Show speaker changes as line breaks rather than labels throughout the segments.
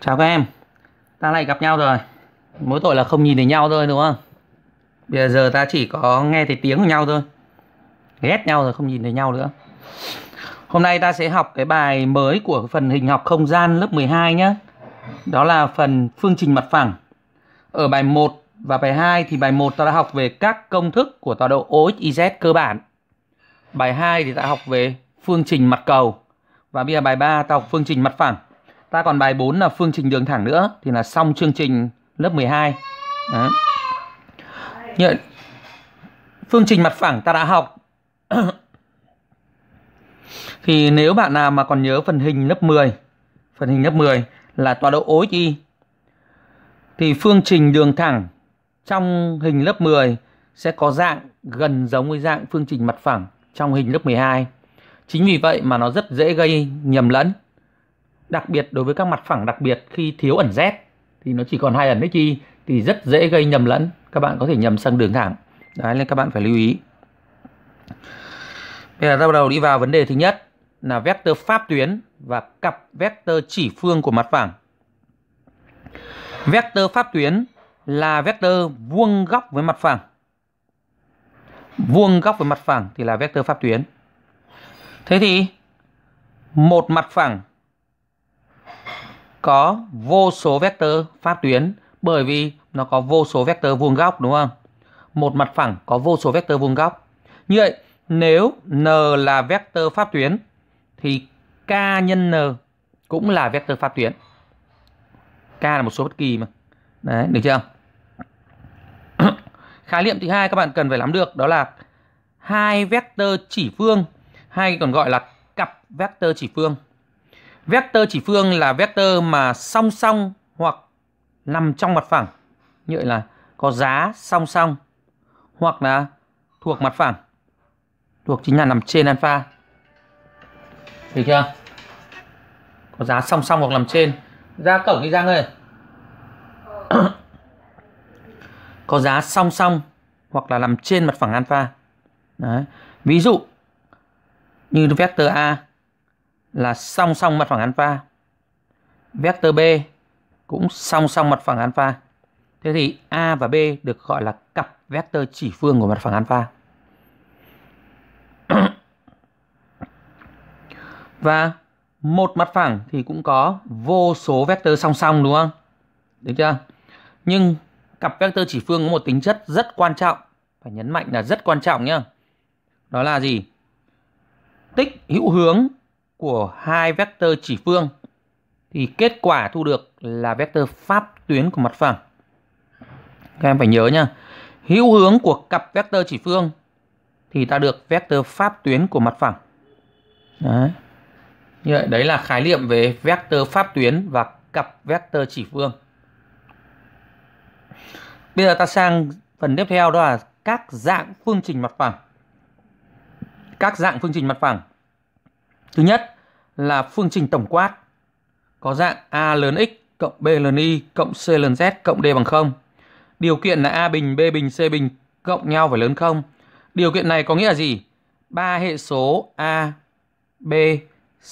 Chào các em Ta lại gặp nhau rồi Mỗi tội là không nhìn thấy nhau thôi đúng không Bây giờ ta chỉ có nghe thấy tiếng của nhau thôi Ghét nhau rồi không nhìn thấy nhau nữa Hôm nay ta sẽ học cái bài mới của phần hình học không gian lớp 12 nhé Đó là phần phương trình mặt phẳng Ở bài 1 và bài 2 thì bài 1 ta đã học về các công thức của tọa độ OXYZ cơ bản Bài 2 thì ta học về phương trình mặt cầu Và bây giờ bài 3 ta học phương trình mặt phẳng ta còn bài 4 là phương trình đường thẳng nữa thì là xong chương trình lớp 12 Đấy. phương trình mặt phẳng ta đã học thì nếu bạn nào mà còn nhớ phần hình lớp 10 phần hình lớp 10 là tọa độ OX Y thì phương trình đường thẳng trong hình lớp 10 sẽ có dạng gần giống với dạng phương trình mặt phẳng trong hình lớp 12. Chính vì vậy mà nó rất dễ gây nhầm lẫn đặc biệt đối với các mặt phẳng đặc biệt khi thiếu ẩn Z thì nó chỉ còn hai ẩn chi thì rất dễ gây nhầm lẫn các bạn có thể nhầm sang đường thẳng đấy nên các bạn phải lưu ý bây giờ ta bắt đầu đi vào vấn đề thứ nhất là vector pháp tuyến và cặp vector chỉ phương của mặt phẳng vector pháp tuyến là vector vuông góc với mặt phẳng vuông góc với mặt phẳng thì là vector pháp tuyến thế thì một mặt phẳng có vô số vectơ pháp tuyến bởi vì nó có vô số vectơ vuông góc đúng không? Một mặt phẳng có vô số vectơ vuông góc. Như vậy, nếu n là vectơ pháp tuyến thì k nhân n cũng là vectơ pháp tuyến. K là một số bất kỳ mà. Đấy, được chưa? Khái niệm thứ hai các bạn cần phải nắm được đó là hai vectơ chỉ phương hay còn gọi là cặp vectơ chỉ phương. Vector chỉ phương là vector mà song song hoặc nằm trong mặt phẳng. Như vậy là có giá song song hoặc là thuộc mặt phẳng. Thuộc chính là nằm trên alpha. Được chưa? Có giá song song hoặc nằm trên. Ra cổng đi Giang ơi. có giá song song hoặc là nằm trên mặt phẳng alpha. Đấy. Ví dụ như vector A là song song mặt phẳng alpha. Vector B cũng song song mặt phẳng alpha. Thế thì A và B được gọi là cặp vector chỉ phương của mặt phẳng alpha. và một mặt phẳng thì cũng có vô số vector song song đúng không? Được chưa? Nhưng cặp vector chỉ phương có một tính chất rất quan trọng, phải nhấn mạnh là rất quan trọng nhá. Đó là gì? Tích hữu hướng của hai vectơ chỉ phương thì kết quả thu được là vectơ pháp tuyến của mặt phẳng. Các em phải nhớ nhá Hữu hướng của cặp vectơ chỉ phương thì ta được vectơ pháp tuyến của mặt phẳng. Đấy. Như vậy đấy là khái niệm về vectơ pháp tuyến và cặp vectơ chỉ phương. Bây giờ ta sang phần tiếp theo đó là các dạng phương trình mặt phẳng. Các dạng phương trình mặt phẳng Thứ nhất là phương trình tổng quát có dạng A lớn x cộng B lớn y cộng C lớn z cộng D bằng 0. Điều kiện là A bình, B bình, C bình cộng nhau phải lớn 0. Điều kiện này có nghĩa là gì? Ba hệ số A, B,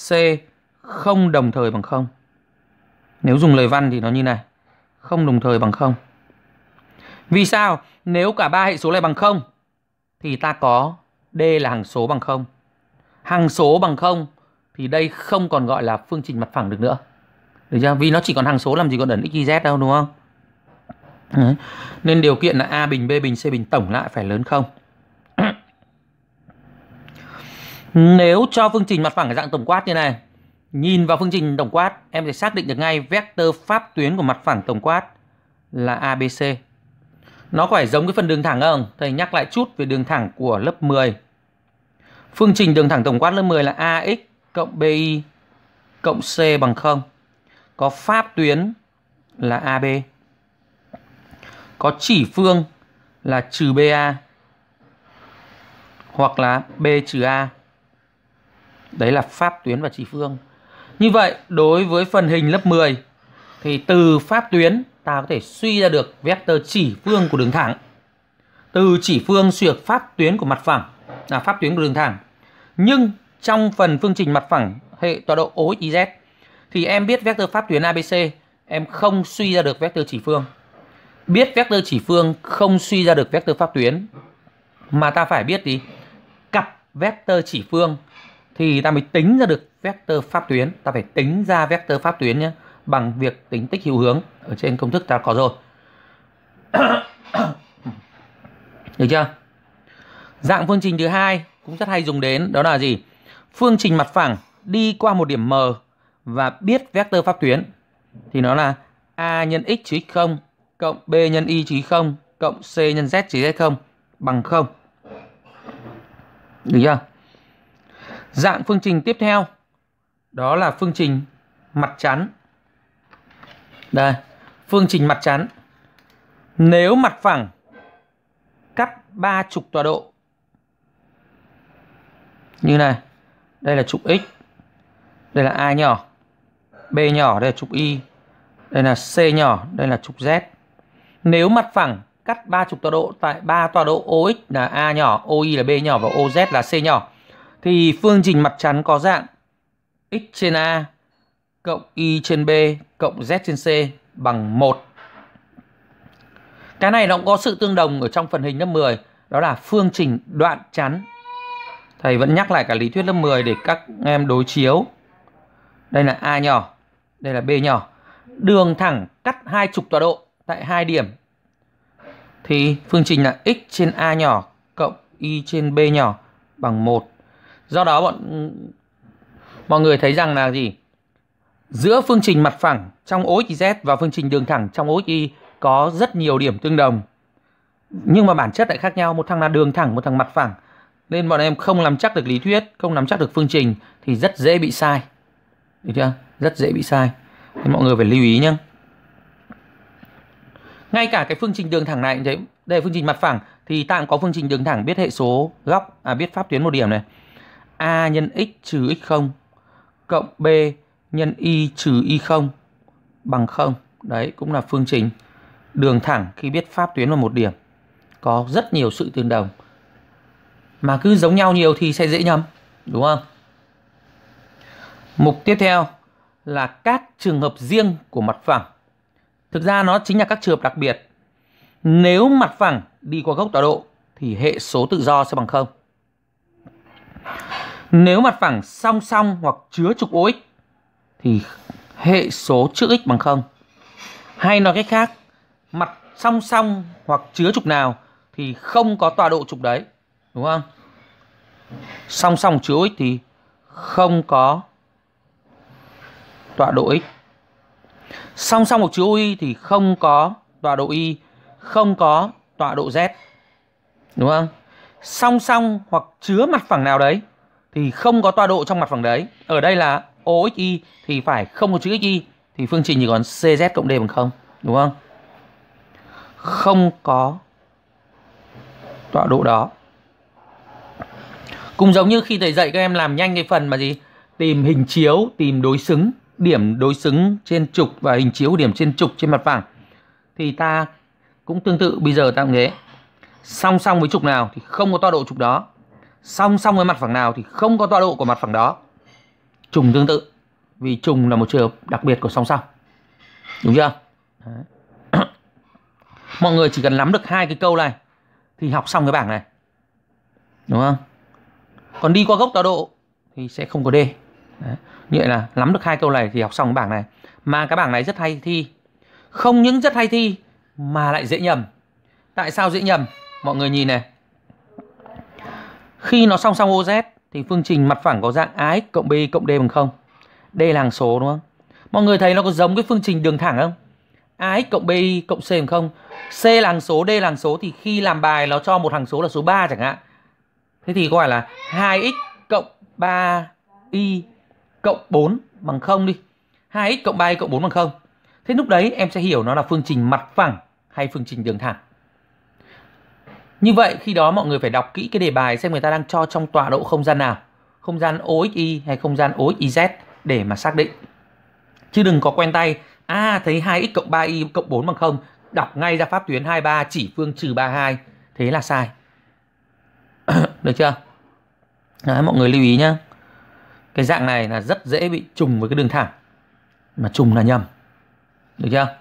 C không đồng thời bằng 0. Nếu dùng lời văn thì nó như này. Không đồng thời bằng 0. Vì sao? Nếu cả ba hệ số này bằng 0 thì ta có D là hằng số bằng 0 hằng số bằng 0 thì đây không còn gọi là phương trình mặt phẳng được nữa. Được chưa? Vì nó chỉ còn hằng số làm gì còn ẩn x, y, z đâu đúng không? Đấy. Nên điều kiện là A bình, B bình, C bình tổng lại phải lớn không Nếu cho phương trình mặt phẳng ở dạng tổng quát như này Nhìn vào phương trình tổng quát Em sẽ xác định được ngay vector pháp tuyến của mặt phẳng tổng quát Là ABC Nó có phải giống cái phần đường thẳng không? Thầy nhắc lại chút về đường thẳng của lớp 10 Phương trình đường thẳng tổng quát lớp 10 là AX cộng BI cộng C bằng 0. Có pháp tuyến là AB. Có chỉ phương là trừ BA hoặc là B trừ A. Đấy là pháp tuyến và chỉ phương. Như vậy, đối với phần hình lớp 10 thì từ pháp tuyến ta có thể suy ra được vectơ chỉ phương của đường thẳng. Từ chỉ phương suy được pháp tuyến của mặt phẳng là pháp tuyến của đường thẳng. Nhưng trong phần phương trình mặt phẳng hệ tọa độ OXYZ thì em biết vectơ pháp tuyến ABC, em không suy ra được vectơ chỉ phương. Biết vectơ chỉ phương không suy ra được vectơ pháp tuyến mà ta phải biết gì? Cặp vectơ chỉ phương thì ta mới tính ra được vectơ pháp tuyến, ta phải tính ra vectơ pháp tuyến nhé bằng việc tính tích hữu hướng ở trên công thức ta có rồi. Được chưa? Dạng phương trình thứ hai cũng rất hay dùng đến đó là gì? Phương trình mặt phẳng đi qua một điểm M và biết vectơ pháp tuyến thì nó là a nhân x trừ x0 cộng b nhân y trừ x0 cộng c nhân z trừ z0 bằng 0. Được chưa? Dạng phương trình tiếp theo đó là phương trình mặt chắn. Đây, phương trình mặt chắn. Nếu mặt phẳng cắt ba trục tọa độ như này đây là trục x đây là a nhỏ b nhỏ đây là trục y đây là c nhỏ đây là trục z nếu mặt phẳng cắt ba trục tọa độ tại ba tọa độ ox là a nhỏ oy là b nhỏ và oz là c nhỏ thì phương trình mặt chắn có dạng x trên a cộng y trên b cộng z trên c bằng 1. Cái này nó cũng có sự tương đồng ở trong phần hình lớp 10, đó là phương trình đoạn chắn Thầy vẫn nhắc lại cả lý thuyết lớp 10 để các em đối chiếu. Đây là A nhỏ, đây là B nhỏ. Đường thẳng cắt hai trục tọa độ tại hai điểm. Thì phương trình là x trên A nhỏ cộng y trên B nhỏ bằng 1. Do đó bọn mọi người thấy rằng là gì? Giữa phương trình mặt phẳng trong ối và phương trình đường thẳng trong ối có rất nhiều điểm tương đồng. Nhưng mà bản chất lại khác nhau, một thằng là đường thẳng, một thằng mặt phẳng nên bọn em không nắm chắc được lý thuyết không nắm chắc được phương trình thì rất dễ bị sai được chưa rất dễ bị sai nên mọi người phải lưu ý nhé ngay cả cái phương trình đường thẳng này thấy đây là phương trình mặt phẳng thì ta cũng có phương trình đường thẳng biết hệ số góc à biết pháp tuyến một điểm này a nhân x trừ x 0 cộng b nhân y trừ y 0 bằng 0 đấy cũng là phương trình đường thẳng khi biết pháp tuyến là một điểm có rất nhiều sự tương đồng mà cứ giống nhau nhiều thì sẽ dễ nhầm đúng không mục tiếp theo là các trường hợp riêng của mặt phẳng thực ra nó chính là các trường hợp đặc biệt nếu mặt phẳng đi qua gốc tọa độ thì hệ số tự do sẽ bằng không nếu mặt phẳng song song hoặc chứa trục OX thì hệ số trước x bằng không hay nói cách khác mặt song song hoặc chứa trục nào thì không có tọa độ trục đấy đúng không song song chữ x thì không có tọa độ x song song một chữ y thì không có tọa độ y không có tọa độ z đúng không song song hoặc chứa mặt phẳng nào đấy thì không có tọa độ trong mặt phẳng đấy ở đây là oxy thì phải không có chữ xy thì phương trình chỉ còn cz cộng d bằng không đúng không không có tọa độ đó cũng giống như khi thầy dạy các em làm nhanh cái phần mà gì tìm hình chiếu tìm đối xứng điểm đối xứng trên trục và hình chiếu điểm trên trục trên mặt phẳng thì ta cũng tương tự bây giờ ta cũng thế song song với trục nào thì không có tọa độ trục đó song song với mặt phẳng nào thì không có tọa độ của mặt phẳng đó trùng tương tự vì trùng là một trường hợp đặc biệt của song song đúng chưa mọi người chỉ cần nắm được hai cái câu này thì học xong cái bảng này đúng không còn đi qua gốc tọa độ thì sẽ không có D như vậy là nắm được hai câu này thì học xong cái bảng này mà cái bảng này rất hay thi không những rất hay thi mà lại dễ nhầm tại sao dễ nhầm mọi người nhìn này khi nó song song OZ thì phương trình mặt phẳng có dạng AX cộng B cộng D bằng 0 D là hàng số đúng không mọi người thấy nó có giống cái phương trình đường thẳng không AX cộng BI cộng C bằng 0 C là hàng số D là hàng số thì khi làm bài nó cho một hàng số là số 3 chẳng hạn Thế thì gọi là 2x cộng 3y cộng 4 bằng 0 đi. 2x cộng 3y cộng 4 bằng 0. Thế lúc đấy em sẽ hiểu nó là phương trình mặt phẳng hay phương trình đường thẳng. Như vậy khi đó mọi người phải đọc kỹ cái đề bài xem người ta đang cho trong tọa độ không gian nào. Không gian OXY hay không gian OXYZ để mà xác định. Chứ đừng có quen tay, à thấy 2x cộng 3y cộng 4 bằng 0, đọc ngay ra pháp tuyến 23 chỉ phương trừ 32. Thế là sai. được chưa Đấy, mọi người lưu ý nhá cái dạng này là rất dễ bị trùng với cái đường thẳng mà trùng là nhầm được chưa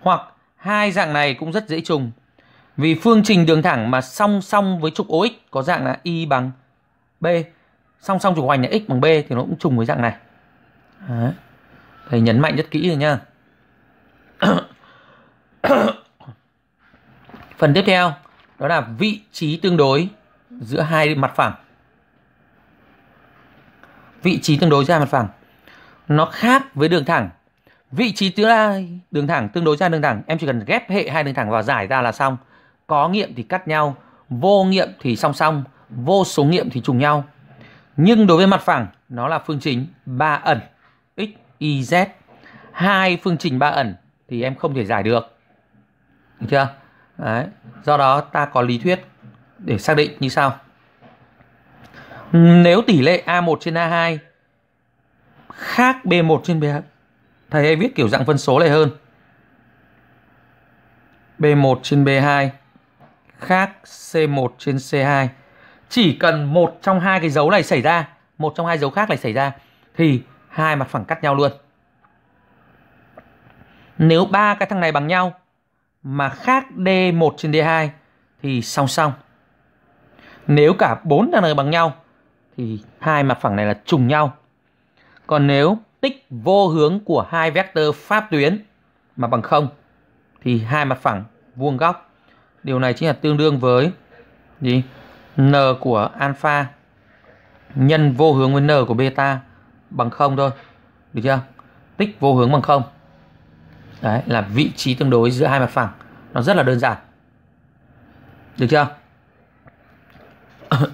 hoặc hai dạng này cũng rất dễ trùng vì phương trình đường thẳng mà song song với trục OX có dạng là Y bằng B song song trục hoành là X bằng B thì nó cũng trùng với dạng này Đấy. thầy nhấn mạnh rất kỹ rồi nha. phần tiếp theo đó là vị trí tương đối giữa hai mặt phẳng vị trí tương đối giữa mặt phẳng nó khác với đường thẳng vị trí tương lai đường thẳng tương đối ra đường thẳng em chỉ cần ghép hệ hai đường thẳng vào giải ra là xong có nghiệm thì cắt nhau vô nghiệm thì song song vô số nghiệm thì trùng nhau nhưng đối với mặt phẳng nó là phương trình ba ẩn x y z hai phương trình ba ẩn thì em không thể giải được được chưa Đấy. do đó ta có lý thuyết để xác định như sau. Nếu tỷ lệ A1 trên A2 khác B1 trên B2, thầy hay viết kiểu dạng phân số này hơn. B1 trên B2 khác C1 trên C2. Chỉ cần một trong hai cái dấu này xảy ra, một trong hai dấu khác này xảy ra thì hai mặt phẳng cắt nhau luôn. Nếu ba cái thằng này bằng nhau mà khác D1 trên D2 thì song song nếu cả bốn đang này bằng nhau thì hai mặt phẳng này là trùng nhau. Còn nếu tích vô hướng của hai vectơ pháp tuyến mà bằng không thì hai mặt phẳng vuông góc. Điều này chính là tương đương với gì? n của alpha nhân vô hướng với n của beta bằng không thôi. Được chưa? Tích vô hướng bằng không. Đấy là vị trí tương đối giữa hai mặt phẳng. Nó rất là đơn giản. Được chưa?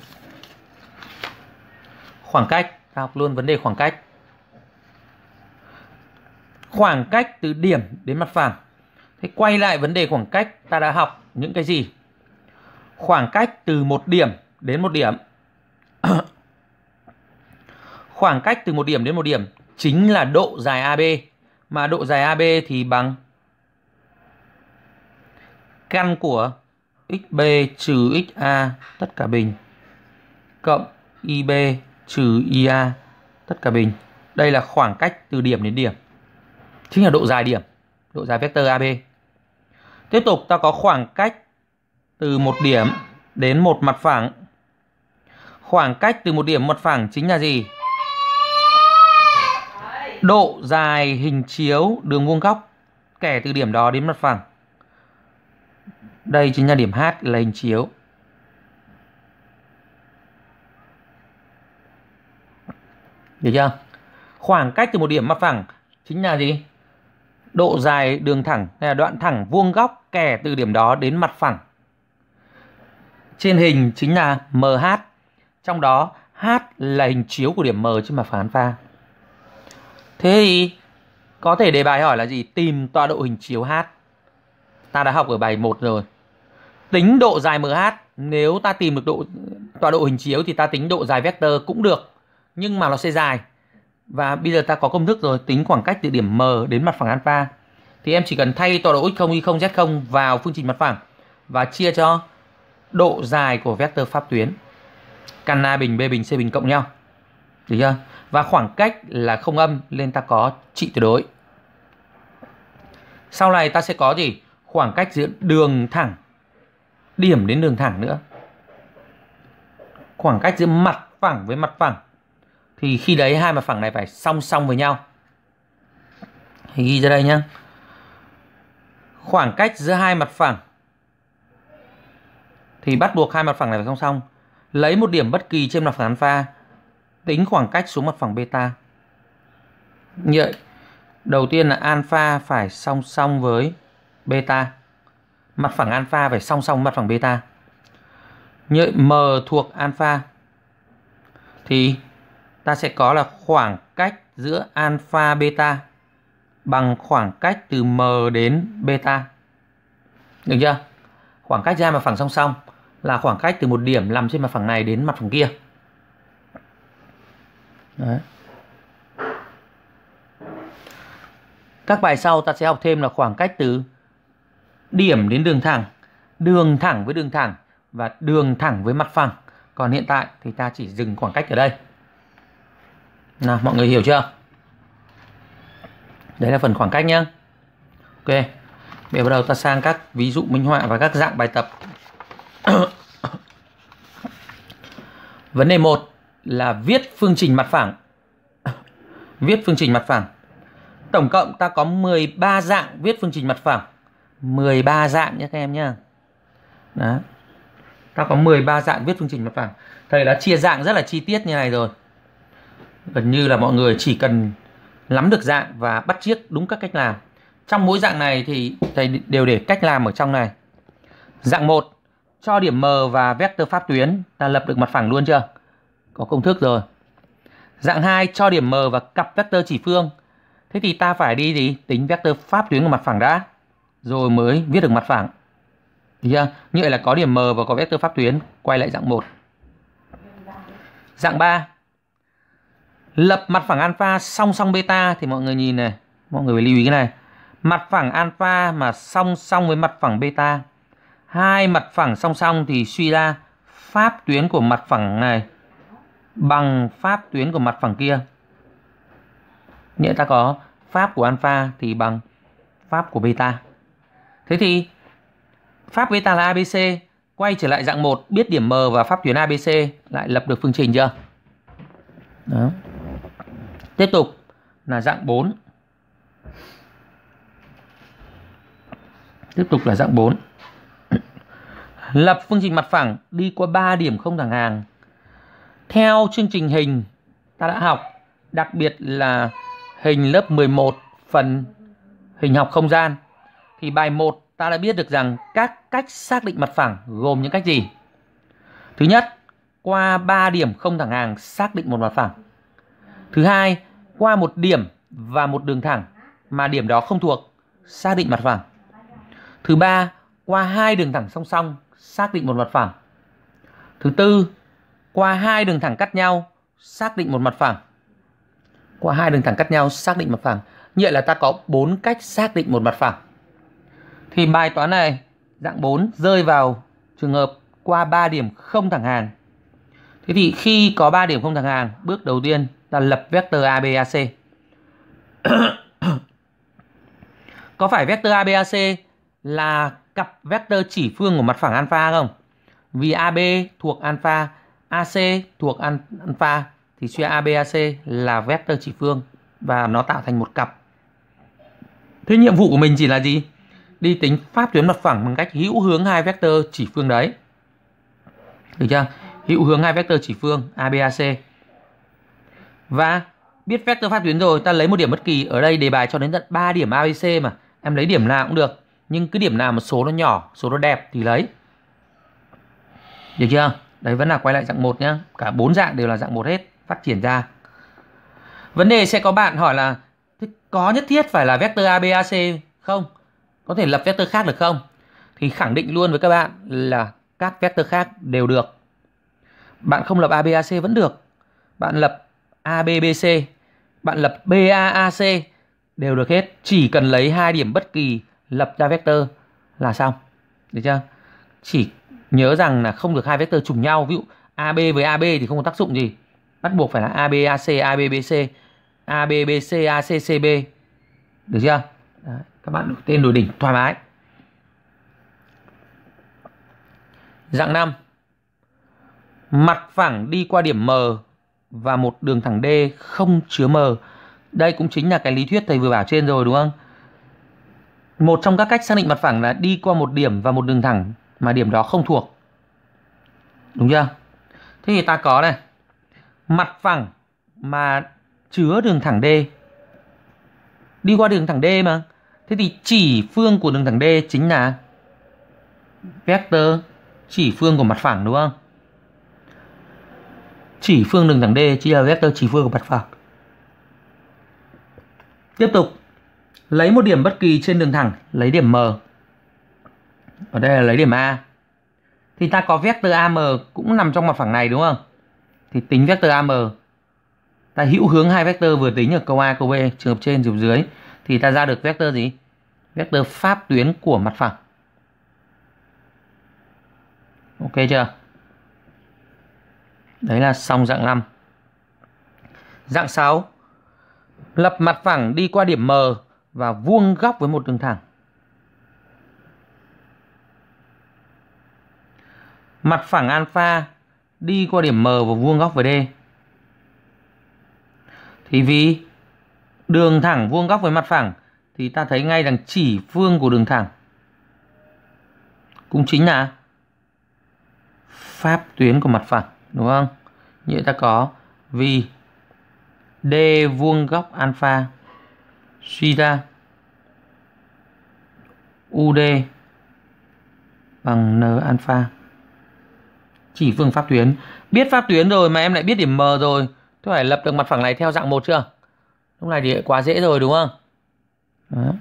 khoảng cách ta học luôn vấn đề khoảng cách khoảng cách từ điểm đến mặt phẳng thế quay lại vấn đề khoảng cách ta đã học những cái gì khoảng cách từ một điểm đến một điểm khoảng cách từ một điểm đến một điểm chính là độ dài AB mà độ dài AB thì bằng căn của xb trừ xa tất cả bình cộng IB trừ IA tất cả bình. Đây là khoảng cách từ điểm đến điểm. Chính là độ dài điểm, độ dài vector AB. Tiếp tục ta có khoảng cách từ một điểm đến một mặt phẳng. Khoảng cách từ một điểm mặt phẳng chính là gì? Độ dài hình chiếu đường vuông góc kẻ từ điểm đó đến mặt phẳng. Đây chính là điểm H là hình chiếu. Được chưa? Khoảng cách từ một điểm mặt phẳng chính là gì? Độ dài đường thẳng hay là đoạn thẳng vuông góc kẻ từ điểm đó đến mặt phẳng. Trên hình chính là MH. Trong đó H là hình chiếu của điểm M trên mặt phẳng alpha. Thế thì có thể đề bài hỏi là gì? Tìm tọa độ hình chiếu H. Ta đã học ở bài 1 rồi. Tính độ dài MH, nếu ta tìm được độ tọa độ hình chiếu thì ta tính độ dài vector cũng được nhưng mà nó sẽ dài và bây giờ ta có công thức rồi tính khoảng cách từ điểm M đến mặt phẳng alpha thì em chỉ cần thay tọa độ x0 y0 z0 vào phương trình mặt phẳng và chia cho độ dài của vector pháp tuyến căn A bình B bình C bình cộng nhau được chưa và khoảng cách là không âm nên ta có trị tuyệt đối sau này ta sẽ có gì khoảng cách giữa đường thẳng điểm đến đường thẳng nữa khoảng cách giữa mặt phẳng với mặt phẳng thì khi đấy hai mặt phẳng này phải song song với nhau thì ghi ra đây nhá. khoảng cách giữa hai mặt phẳng thì bắt buộc hai mặt phẳng này phải song song lấy một điểm bất kỳ trên mặt phẳng alpha tính khoảng cách xuống mặt phẳng beta như vậy đầu tiên là alpha phải song song với beta mặt phẳng alpha phải song song mặt phẳng beta như vậy m thuộc alpha thì ta sẽ có là khoảng cách giữa alpha beta bằng khoảng cách từ m đến beta. Được chưa? Khoảng cách ra mặt phẳng song song là khoảng cách từ một điểm nằm trên mặt phẳng này đến mặt phẳng kia. Đấy. Các bài sau ta sẽ học thêm là khoảng cách từ điểm đến đường thẳng, đường thẳng với đường thẳng và đường thẳng với mặt phẳng. Còn hiện tại thì ta chỉ dừng khoảng cách ở đây nào mọi người hiểu chưa đấy là phần khoảng cách nhá ok bây giờ bắt đầu ta sang các ví dụ minh họa và các dạng bài tập vấn đề 1 là viết phương trình mặt phẳng viết phương trình mặt phẳng tổng cộng ta có 13 dạng viết phương trình mặt phẳng 13 dạng nhé các em nhá. Đó. Ta có 13 dạng viết phương trình mặt phẳng Thầy đã chia dạng rất là chi tiết như này rồi gần như là mọi người chỉ cần nắm được dạng và bắt chiếc đúng các cách làm trong mỗi dạng này thì thầy đều để cách làm ở trong này dạng 1 cho điểm M và vector pháp tuyến ta lập được mặt phẳng luôn chưa có công thức rồi dạng 2 cho điểm M và cặp vector chỉ phương thế thì ta phải đi gì tính vector pháp tuyến của mặt phẳng đã rồi mới viết được mặt phẳng Thấy chưa? Như vậy là có điểm M và có vector pháp tuyến Quay lại dạng 1 Dạng 3 lập mặt phẳng alpha song song beta thì mọi người nhìn này mọi người phải lưu ý cái này mặt phẳng alpha mà song song với mặt phẳng beta hai mặt phẳng song song thì suy ra pháp tuyến của mặt phẳng này bằng pháp tuyến của mặt phẳng kia nghĩa ta có pháp của alpha thì bằng pháp của beta thế thì pháp beta là abc quay trở lại dạng 1 biết điểm m và pháp tuyến abc lại lập được phương trình chưa đó Tiếp tục là dạng 4. Tiếp tục là dạng 4. Lập phương trình mặt phẳng đi qua 3 điểm không thẳng hàng. Theo chương trình hình ta đã học, đặc biệt là hình lớp 11 phần hình học không gian thì bài 1 ta đã biết được rằng các cách xác định mặt phẳng gồm những cách gì. Thứ nhất, qua 3 điểm không thẳng hàng xác định một mặt phẳng. Thứ hai, qua một điểm và một đường thẳng mà điểm đó không thuộc, xác định mặt phẳng. Thứ ba, qua hai đường thẳng song song, xác định một mặt phẳng. Thứ tư, qua hai đường thẳng cắt nhau, xác định một mặt phẳng. Qua hai đường thẳng cắt nhau, xác định mặt phẳng. Như là ta có bốn cách xác định một mặt phẳng. Thì bài toán này dạng 4 rơi vào trường hợp qua 3 điểm không thẳng hàng. Thế thì khi có 3 điểm không thẳng hàng, bước đầu tiên ta lập vector ABAC. Có phải vector ABAC là cặp vector chỉ phương của mặt phẳng alpha không? Vì AB thuộc alpha, AC thuộc alpha thì suy ABAC là vector chỉ phương và nó tạo thành một cặp. Thế nhiệm vụ của mình chỉ là gì? Đi tính pháp tuyến mặt phẳng bằng cách hữu hướng hai vector chỉ phương đấy. Được chưa? Hữu hướng hai vector chỉ phương ABAC và biết vector pháp tuyến rồi ta lấy một điểm bất kỳ ở đây đề bài cho đến tận 3 điểm ABC mà em lấy điểm nào cũng được nhưng cứ điểm nào mà số nó nhỏ số nó đẹp thì lấy được chưa đấy vẫn là quay lại dạng 1 nhá cả bốn dạng đều là dạng một hết phát triển ra vấn đề sẽ có bạn hỏi là thế có nhất thiết phải là vector ABAC không có thể lập vector khác được không thì khẳng định luôn với các bạn là các vector khác đều được bạn không lập ABAC vẫn được bạn lập ABBC, bạn lập BAAC đều được hết. Chỉ cần lấy hai điểm bất kỳ lập ra vector là xong. Được chưa? Chỉ nhớ rằng là không được hai vector trùng nhau. Ví dụ AB với AB thì không có tác dụng gì. Bắt buộc phải là ABAC, ABBC, ABBC, ACCB. Được chưa? Đấy, các bạn đổi tên đổi đỉnh thoải mái. Dạng 5. Mặt phẳng đi qua điểm M và một đường thẳng D không chứa M. Đây cũng chính là cái lý thuyết thầy vừa bảo trên rồi đúng không? Một trong các cách xác định mặt phẳng là đi qua một điểm và một đường thẳng mà điểm đó không thuộc. Đúng chưa? Thế thì ta có này. Mặt phẳng mà chứa đường thẳng D. Đi qua đường thẳng D mà. Thế thì chỉ phương của đường thẳng D chính là vector chỉ phương của mặt phẳng đúng không? chỉ phương đường thẳng D chia là vector chỉ phương của mặt phẳng. Tiếp tục, lấy một điểm bất kỳ trên đường thẳng, lấy điểm M. Ở đây là lấy điểm A. Thì ta có vector AM cũng nằm trong mặt phẳng này đúng không? Thì tính vector AM. Ta hữu hướng hai vector vừa tính ở câu A, câu B, trường hợp trên, trường hợp dưới. Thì ta ra được vector gì? Vector pháp tuyến của mặt phẳng. Ok chưa? Đấy là xong dạng 5. Dạng 6. Lập mặt phẳng đi qua điểm M và vuông góc với một đường thẳng. Mặt phẳng alpha đi qua điểm M và vuông góc với D. Thì vì đường thẳng vuông góc với mặt phẳng thì ta thấy ngay rằng chỉ phương của đường thẳng cũng chính là pháp tuyến của mặt phẳng đúng không? Như ta có vì d vuông góc alpha suy ra UD bằng n alpha. Chỉ phương pháp tuyến. Biết pháp tuyến rồi mà em lại biết điểm M rồi. Tôi phải lập được mặt phẳng này theo dạng một chưa? Lúc này thì quá dễ rồi đúng không? Đó.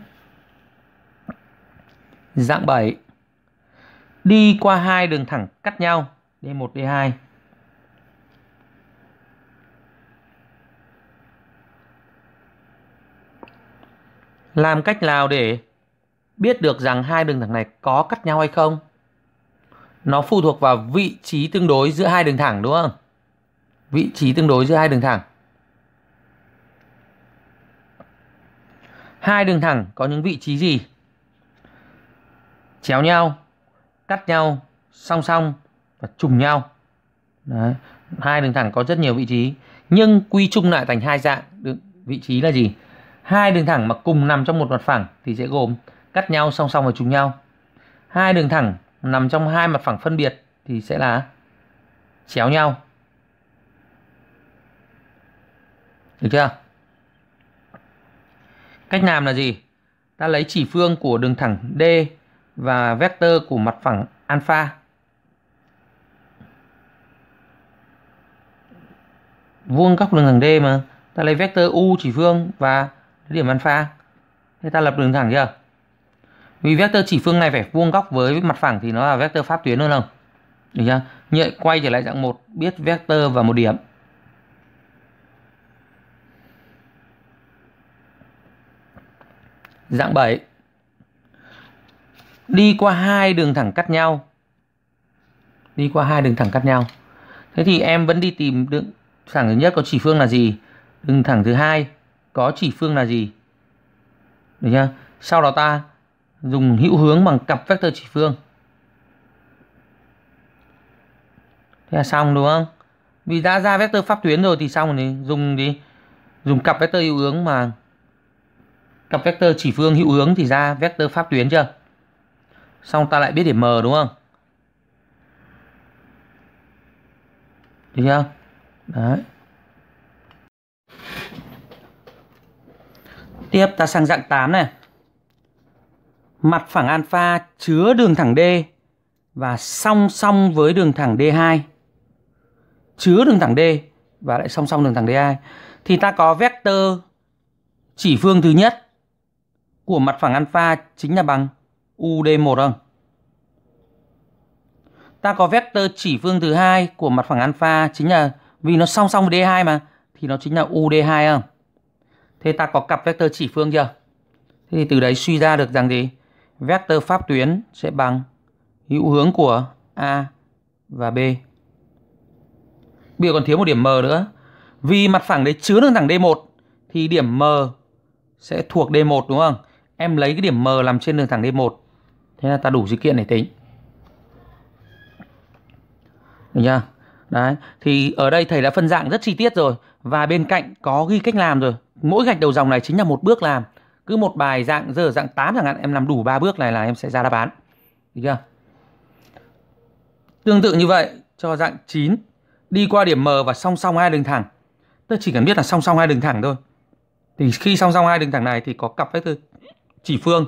Dạng 7. Đi qua hai đường thẳng cắt nhau. D1, D2. Làm cách nào để biết được rằng hai đường thẳng này có cắt nhau hay không? Nó phụ thuộc vào vị trí tương đối giữa hai đường thẳng đúng không? Vị trí tương đối giữa hai đường thẳng. Hai đường thẳng có những vị trí gì? Chéo nhau, cắt nhau, song song và trùng nhau. Đấy. Hai đường thẳng có rất nhiều vị trí nhưng quy chung lại thành hai dạng vị trí là gì hai đường thẳng mà cùng nằm trong một mặt phẳng thì sẽ gồm cắt nhau song song và trùng nhau hai đường thẳng nằm trong hai mặt phẳng phân biệt thì sẽ là chéo nhau được chưa cách làm là gì ta lấy chỉ phương của đường thẳng d và vectơ của mặt phẳng alpha vuông góc đường thẳng d mà ta lấy vectơ u chỉ phương và điểm ăn pha thế ta lập đường thẳng chưa vì vector chỉ phương này phải vuông góc với mặt phẳng thì nó là vector pháp tuyến luôn không được chưa nhẹ quay trở lại dạng một biết vector và một điểm dạng 7 đi qua hai đường thẳng cắt nhau đi qua hai đường thẳng cắt nhau thế thì em vẫn đi tìm đường thẳng thứ nhất có chỉ phương là gì đường thẳng thứ hai có chỉ phương là gì. Được chưa? Sau đó ta dùng hữu hướng bằng cặp vectơ chỉ phương. Thế là xong đúng không? Vì đã ra vectơ pháp tuyến rồi thì xong thì dùng đi dùng cặp vectơ hữu hướng mà cặp vectơ chỉ phương hữu hướng thì ra vectơ pháp tuyến chưa? Xong ta lại biết điểm m đúng không? Được chưa? Đấy. Tiếp ta sang dạng 8 này. Mặt phẳng alpha chứa đường thẳng D và song song với đường thẳng D2. Chứa đường thẳng D và lại song song đường thẳng D2 thì ta có vectơ chỉ phương thứ nhất của mặt phẳng alpha chính là bằng UD1 không? Ta có vectơ chỉ phương thứ hai của mặt phẳng alpha chính là vì nó song song với D2 mà thì nó chính là UD2 không? Thế ta có cặp vectơ chỉ phương chưa? Thế thì từ đấy suy ra được rằng gì? Vectơ pháp tuyến sẽ bằng hữu hướng của A và B. Bây giờ còn thiếu một điểm M nữa. Vì mặt phẳng đấy chứa được thẳng D1 thì điểm M sẽ thuộc D1 đúng không? Em lấy cái điểm M làm trên đường thẳng D1. Thế là ta đủ dữ kiện để tính. Được chưa? Đấy, thì ở đây thầy đã phân dạng rất chi tiết rồi và bên cạnh có ghi cách làm rồi mỗi gạch đầu dòng này chính là một bước làm cứ một bài dạng giờ dạng 8 chẳng hạn em làm đủ ba bước này là em sẽ ra đáp án được chưa tương tự như vậy cho dạng 9 đi qua điểm M và song song hai đường thẳng tôi chỉ cần biết là song song hai đường thẳng thôi thì khi song song hai đường thẳng này thì có cặp vectơ chỉ phương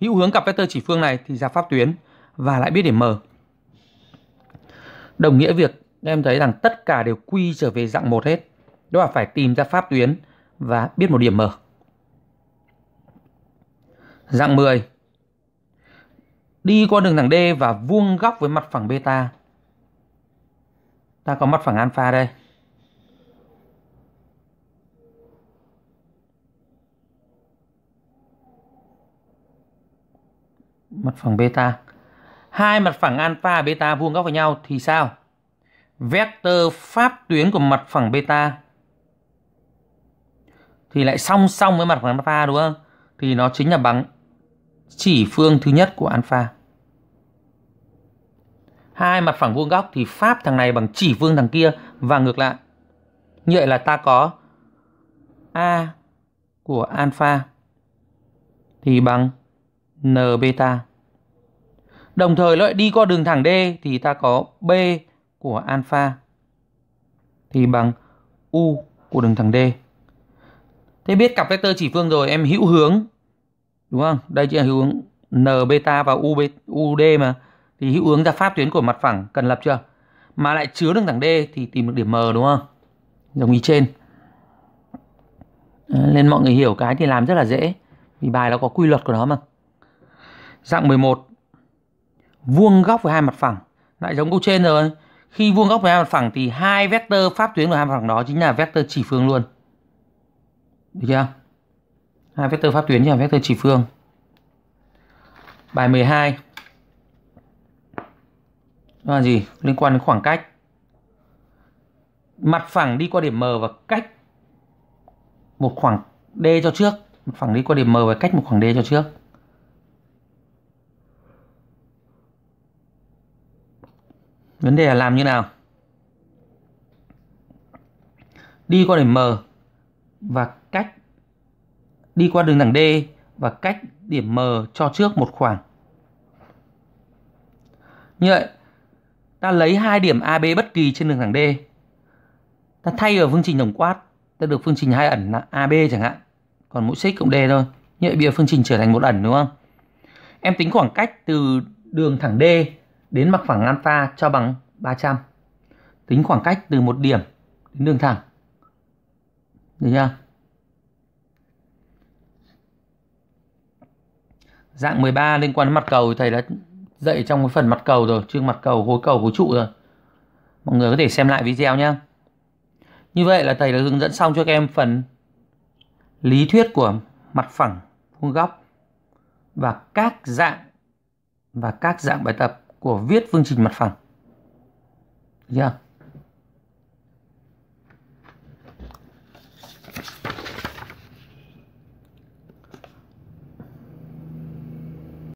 hữu hướng cặp vectơ chỉ phương này thì ra pháp tuyến và lại biết điểm M đồng nghĩa việc em thấy rằng tất cả đều quy trở về dạng một hết đó là phải tìm ra pháp tuyến và biết một điểm mở. Dạng 10 Đi qua đường thẳng D và vuông góc với mặt phẳng beta. Ta có mặt phẳng alpha đây. Mặt phẳng beta. Hai mặt phẳng alpha beta vuông góc với nhau thì sao? Vector pháp tuyến của mặt phẳng beta thì lại song song với mặt bằng alpha đúng không? Thì nó chính là bằng chỉ phương thứ nhất của alpha. Hai mặt phẳng vuông góc thì pháp thằng này bằng chỉ phương thằng kia và ngược lại. Như vậy là ta có a của alpha thì bằng n beta. Đồng thời nó lại đi qua đường thẳng D thì ta có b của alpha thì bằng u của đường thẳng D. Thế biết cặp vectơ chỉ phương rồi em hữu hướng. Đúng không? Đây chính là hữu hướng n beta và u, ud mà. Thì hữu hướng ra pháp tuyến của mặt phẳng cần lập chưa? Mà lại chứa được thẳng D thì tìm được điểm M đúng không? Đồng ý trên. Nên mọi người hiểu cái thì làm rất là dễ. Vì bài nó có quy luật của nó mà. Dạng 11. Vuông góc với hai mặt phẳng. Lại giống câu trên rồi. Khi vuông góc với hai mặt phẳng thì hai vector pháp tuyến của hai mặt phẳng đó chính là vector chỉ phương luôn. Được chưa? Hai vectơ pháp tuyến và vectơ chỉ phương. Bài 12. Đó là gì? Liên quan đến khoảng cách. Mặt phẳng đi qua điểm M và cách một khoảng D cho trước. Mặt phẳng đi qua điểm M và cách một khoảng D cho trước. Vấn đề là làm như nào? Đi qua điểm M và cách đi qua đường thẳng D và cách điểm M cho trước một khoảng. Như vậy, ta lấy hai điểm AB bất kỳ trên đường thẳng D. Ta thay vào phương trình tổng quát, ta được phương trình hai ẩn là AB chẳng hạn. Còn mũi xích cộng D thôi. Như vậy bây giờ phương trình trở thành một ẩn đúng không? Em tính khoảng cách từ đường thẳng D đến mặt phẳng alpha cho bằng 300. Tính khoảng cách từ một điểm đến đường thẳng được chưa dạng 13 liên quan đến mặt cầu thì thầy đã dạy trong cái phần mặt cầu rồi chương mặt cầu khối cầu khối trụ rồi mọi người có thể xem lại video nhé như vậy là thầy đã hướng dẫn xong cho các em phần lý thuyết của mặt phẳng vuông góc và các dạng và các dạng bài tập của viết phương trình mặt phẳng. Được chưa?